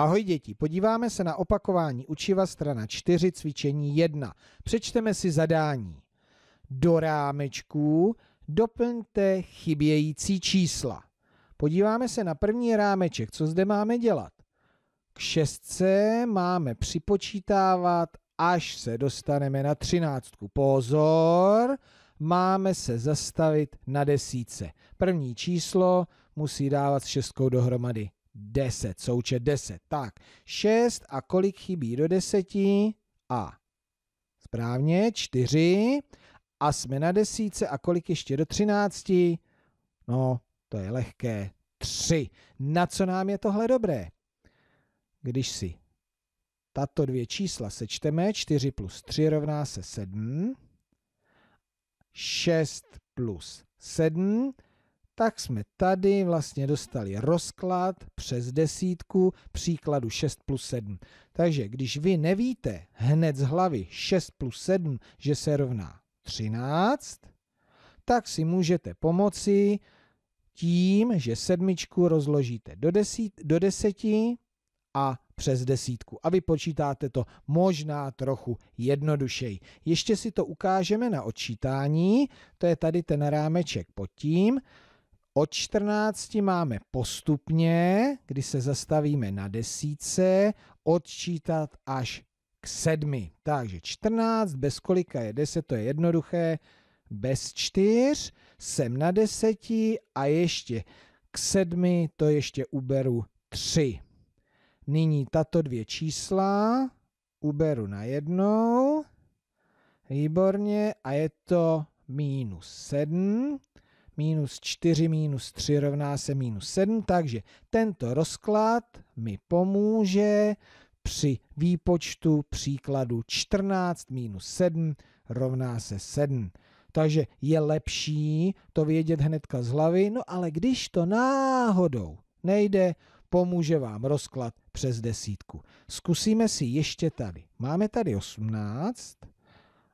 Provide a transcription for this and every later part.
Ahoj děti, podíváme se na opakování učiva strana 4 cvičení 1. Přečteme si zadání. Do rámečků doplňte chybějící čísla. Podíváme se na první rámeček, co zde máme dělat. K šestce máme připočítávat, až se dostaneme na třináctku. Pozor, máme se zastavit na desíce. První číslo musí dávat s šestkou dohromady 10, součet 10. Tak, 6 a kolik chybí do 10? A. Správně, 4. A jsme na desíce a kolik ještě do 13? No, to je lehké, 3. Na co nám je tohle dobré? Když si tato dvě čísla sečteme, 4 plus 3 rovná se 7, 6 plus 7 tak jsme tady vlastně dostali rozklad přes desítku příkladu 6 plus 7. Takže když vy nevíte hned z hlavy 6 plus 7, že se rovná 13, tak si můžete pomoci tím, že sedmičku rozložíte do, desít, do deseti a přes desítku. A vypočítáte to možná trochu jednodušeji. Ještě si to ukážeme na odčítání, to je tady ten rámeček pod tím. Od 14 máme postupně, kdy se zastavíme na desíce, odčítat až k sedmi. Takže 14 bez kolika je 10, to je jednoduché, bez 4 jsem na deseti a ještě k sedmi to ještě uberu 3. Nyní tato dvě čísla uberu na jednou. Výborně a je to minus 7 minus 4 minus 3 rovná se minus 7, takže tento rozklad mi pomůže při výpočtu příkladu 14 minus 7 rovná se 7. Takže je lepší to vědět hnedka z hlavy, no ale když to náhodou nejde, pomůže vám rozklad přes desítku. Zkusíme si ještě tady. Máme tady 18,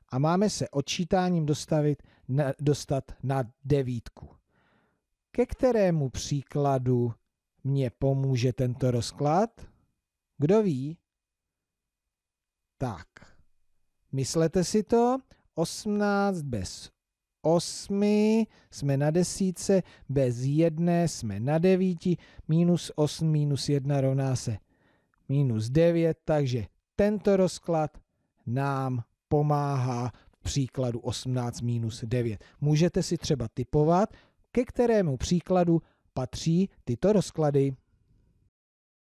a máme se odčítáním dostavit, na, dostat na devítku. Ke kterému příkladu mě pomůže tento rozklad? Kdo ví? Tak, myslete si to, 18 bez 8 jsme na desíce, bez 1 jsme na 9, minus 8 minus 1 rovná se minus 9, takže tento rozklad nám pomáhá v příkladu 18 minus 9. Můžete si třeba typovat, ke kterému příkladu patří tyto rozklady.